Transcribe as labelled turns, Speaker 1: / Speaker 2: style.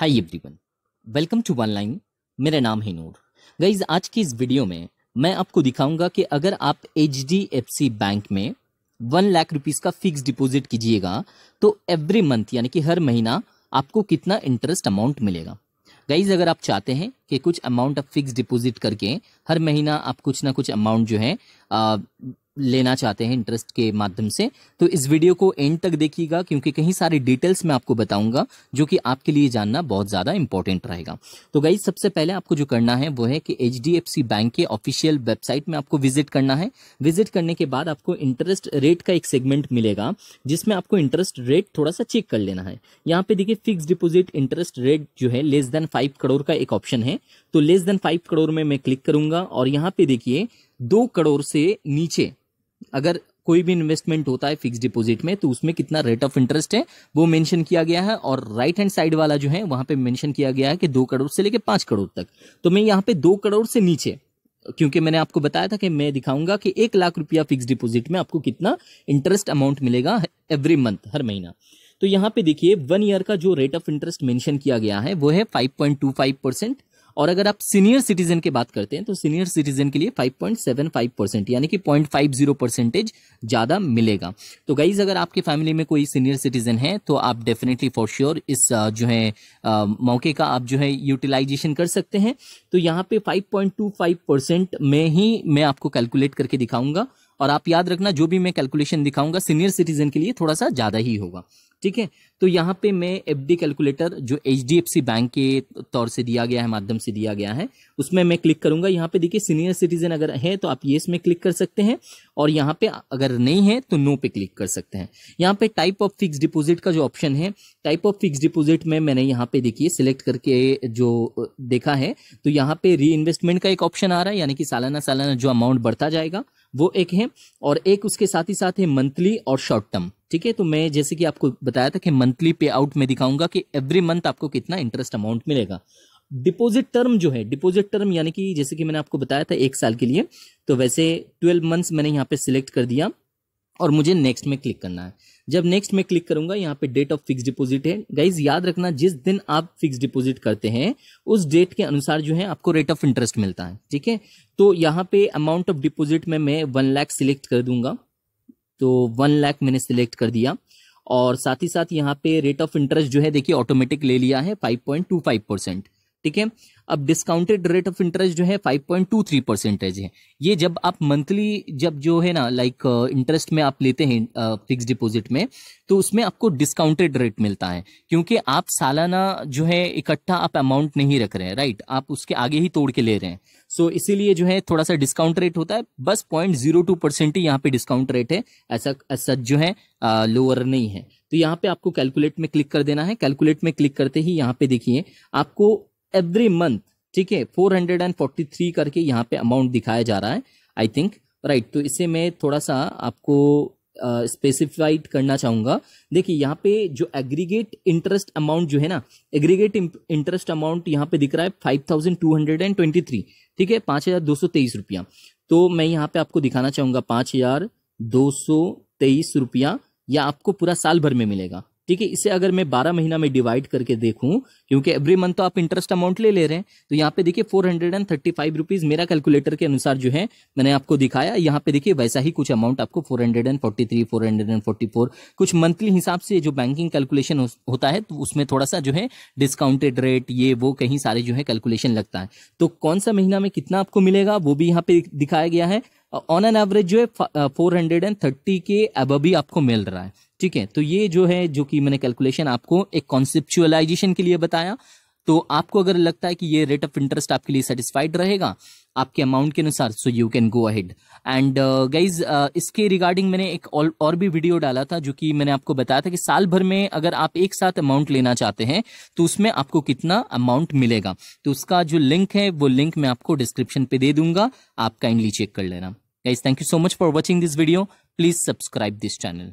Speaker 1: hi everyone welcome to one line मेरा नाम है नूर गाइज आज की इस वीडियो में मैं आपको दिखाऊंगा कि अगर आप एच बैंक में वन लाख रुपीज़ का फिक्स डिपॉजिट कीजिएगा तो एवरी मंथ यानी कि हर महीना आपको कितना इंटरेस्ट अमाउंट मिलेगा गाइज अगर आप चाहते हैं कि कुछ अमाउंट आप फिक्स डिपॉजिट करके हर महीना आप कुछ ना कुछ अमाउंट जो है लेना चाहते हैं इंटरेस्ट के माध्यम से तो इस वीडियो को एंड तक देखिएगा क्योंकि कहीं सारी डिटेल्स मैं आपको बताऊंगा जो कि आपके लिए जानना बहुत ज़्यादा इंपॉर्टेंट रहेगा तो गाइज सबसे पहले आपको जो करना है वो है कि एच बैंक के ऑफिशियल वेबसाइट में आपको विजिट करना है विजिट करने के बाद आपको इंटरेस्ट रेट का एक सेगमेंट मिलेगा जिसमें आपको इंटरेस्ट रेट थोड़ा सा चेक कर लेना है यहाँ पे देखिए फिक्स डिपोजिट इंटरेस्ट रेट जो है लेस देन फाइव करोड़ का एक ऑप्शन है तो लेस देन फाइव करोड़ में मैं क्लिक करूंगा और यहाँ पे देखिए दो करोड़ से नीचे अगर कोई भी इन्वेस्टमेंट होता है फिक्स डिपॉजिट में तो उसमें कितना रेट ऑफ इंटरेस्ट है वो मेंशन किया गया है और राइट हैंड साइड वाला जो है वहां पे मेंशन किया गया है कि दो करोड़ से लेकर पांच करोड़ तक तो मैं यहाँ पे दो करोड़ से नीचे क्योंकि मैंने आपको बताया था कि मैं दिखाऊंगा कि एक लाख रुपया फिक्स डिपोजिट में आपको कितना इंटरेस्ट अमाउंट मिलेगा एवरी मंथ हर महीना तो यहाँ पे देखिए वन ईयर का जो रेट ऑफ इंटरेस्ट मेंशन किया गया है वो है फाइव परसेंट और अगर आप सीनियर सिटीजन की बात करते हैं तो सीनियर सिटीजन के लिए 5.75 परसेंट यानी कि 0.50 परसेंटेज ज़्यादा मिलेगा तो गाइज अगर आपके फैमिली में कोई सीनियर सिटीजन है तो आप डेफिनेटली फॉर श्योर इस जो है मौके का आप जो है यूटिलाइजेशन कर सकते हैं तो यहाँ पे 5.25 परसेंट में ही मैं आपको कैलकुलेट करके दिखाऊंगा और आप याद रखना जो भी मैं कैलकुलेशन दिखाऊंगा सीनियर सिटीजन के लिए थोड़ा सा ज़्यादा ही होगा ठीक है तो यहाँ पे मैं एफडी कैलकुलेटर जो एचडीएफसी बैंक के तौर से दिया गया है माध्यम से दिया गया है उसमें मैं क्लिक करूंगा यहाँ पे देखिए सीनियर सिटीजन अगर है तो आप ये इसमें क्लिक कर सकते हैं और यहाँ पे अगर नहीं है तो नो पे क्लिक कर सकते हैं यहाँ पे टाइप ऑफ फिक्स डिपोजिट का जो ऑप्शन है टाइप ऑफ फिक्स डिपोजिट में मैंने यहाँ पे देखिए सिलेक्ट करके जो देखा है तो यहाँ पे री का एक ऑप्शन आ रहा है यानी कि सालाना सालाना जो अमाउंट बढ़ता जाएगा वो एक है और एक उसके साथ ही साथ है मंथली और शॉर्ट टर्म ठीक है तो मैं जैसे कि आपको बताया था कि मंथली पे आउट में दिखाऊंगा कि एवरी मंथ आपको कितना इंटरेस्ट अमाउंट मिलेगा डिपॉजिट टर्म जो है डिपॉजिट टर्म यानी कि जैसे कि मैंने आपको बताया था एक साल के लिए तो वैसे ट्वेल्व मंथ्स मैंने यहाँ पे सिलेक्ट कर दिया और मुझे नेक्स्ट में क्लिक करना है जब नेक्स्ट में क्लिक करूंगा यहाँ पे डेट ऑफ फिक्स डिपॉजिट है गाइज याद रखना जिस दिन आप फिक्स डिपॉजिट करते हैं उस डेट के अनुसार जो है आपको रेट ऑफ इंटरेस्ट मिलता है ठीक है तो यहाँ पे अमाउंट ऑफ डिपॉजिट में मैं वन लाख सिलेक्ट कर दूंगा तो वन लाख मैंने सिलेक्ट कर दिया और साथ ही साथ यहाँ पे रेट ऑफ इंटरेस्ट जो है देखिए ऑटोमेटिक ले लिया है five point two five percent ठीक है अब डिस्काउंटेड रेट ऑफ इंटरेस्ट जो है 5.23 परसेंटेज है ये जब आप मंथली जब जो है ना लाइक इंटरेस्ट uh, में आप लेते हैं फिक्स uh, डिपॉजिट में तो उसमें आपको डिस्काउंटेड रेट मिलता है क्योंकि आप सालाना जो है इकट्ठा आप अमाउंट नहीं रख रहे हैं राइट आप उसके आगे ही तोड़ के ले रहे हैं सो so, इसीलिए जो है थोड़ा सा डिस्काउंट रेट होता है बस पॉइंट जीरो टू परसेंट ही यहाँ पे डिस्काउंट रेट है ऐसा सच जो है लोअर uh, नहीं है तो यहाँ पे आपको कैलकुलेट में क्लिक कर देना है कैलकुलेट में क्लिक करते ही यहाँ पे देखिए आपको एवरी मंथ ठीक है four hundred and forty three करके यहाँ पे अमाउंट दिखाया जा रहा है आई थिंक राइट तो इसे मैं थोड़ा सा आपको स्पेसिफाइड uh, करना चाहूँगा देखिए यहाँ पे जो एग्रीगेट इंटरेस्ट अमाउंट जो है ना एग्रीगेट इंटरेस्ट अमाउंट यहाँ पे दिख रहा है five thousand two hundred and twenty three ठीक है पाँच हज़ार दो सौ तेईस रुपया तो मैं यहाँ पे आपको दिखाना चाहूँगा पाँच हज़ार दो सौ तेईस रुपया या आपको पूरा साल भर में मिलेगा ठीक है इसे अगर मैं बारह महीना में डिवाइड करके देखूं क्योंकि एवरी मंथ तो आप इंटरेस्ट अमाउंट ले ले रहे हैं तो यहाँ पे देखिए four hundred and thirty five rupees मेरा कैलकुलेटर के अनुसार जो है मैंने आपको दिखाया यहाँ पे देखिए वैसा ही कुछ अमाउंट आपको four hundred and forty three four hundred and forty four कुछ मंथली हिसाब से जो बैंकिंग कैलकुलेशन हो, होता है तो उसमें थोड़ा सा जो है डिस्काउंटेड रेट ये वो कहीं सारे जो है कैलकुलेशन लगता है तो कौन सा महीना में कितना आपको मिलेगा वो भी यहाँ पे दिखाया गया है ऑन एन एवरेज जो है फोर हंड्रेड एंड थर्टी के अब भी आपको मिल रहा है ठीक है तो ये जो है जो कि मैंने कैलकुलेशन आपको एक कॉन्सेप्चुअलाइजेशन के लिए बताया तो आपको अगर लगता है कि ये रेट ऑफ इंटरेस्ट आपके लिए सेटिस्फाइड रहेगा आपके अमाउंट के अनुसार so you can go ahead and guys इसके रिगार्डिंग मैंने एक और, और भी वीडियो डाला था जो कि मैंने आपको बताया था कि साल भर में अगर आप एक साथ अमाउंट लेना चाहते हैं तो उसमें आपको कितना अमाउंट मिलेगा तो उसका जो लिंक है वो लिंक मैं आपको डिस्क्रिप्शन पे दे दूंगा आप काइंडली चेक कर लेना guys thank you so much for watching this video please subscribe this channel